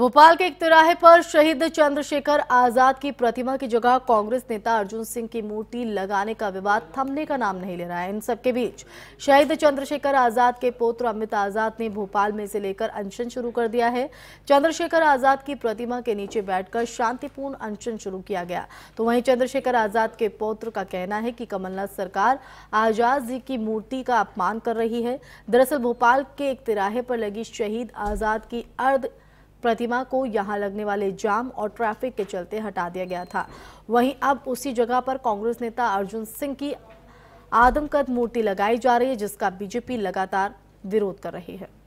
भोपाल के एक तिराहे पर शहीद चंद्रशेखर आजाद की प्रतिमा की जगह कांग्रेस नेता अर्जुन सिंह की मूर्ति लगाने का विवाद थमने का नाम नहीं ले रहा है इन सबके बीच शहीद चंद्रशेखर आजाद के पुत्र अमित आजाद ने भोपाल में से लेकर अनशन शुरू कर दिया है चंद्रशेखर आजाद की प्रतिमा के नीचे बैठकर शांतिपूर्ण अनशन शुरू किया गया तो वहीं चंद्रशेखर आजाद के पौत्र का कहना है कि कमलनाथ सरकार आजाद जी की मूर्ति का अपमान कर रही है दरअसल भोपाल के एक तिराहे पर लगी शहीद आजाद की अर्ध प्रतिमा को यहां लगने वाले जाम और ट्रैफिक के चलते हटा दिया गया था वहीं अब उसी जगह पर कांग्रेस नेता अर्जुन सिंह की आदमकद मूर्ति लगाई जा रही है जिसका बीजेपी लगातार विरोध कर रही है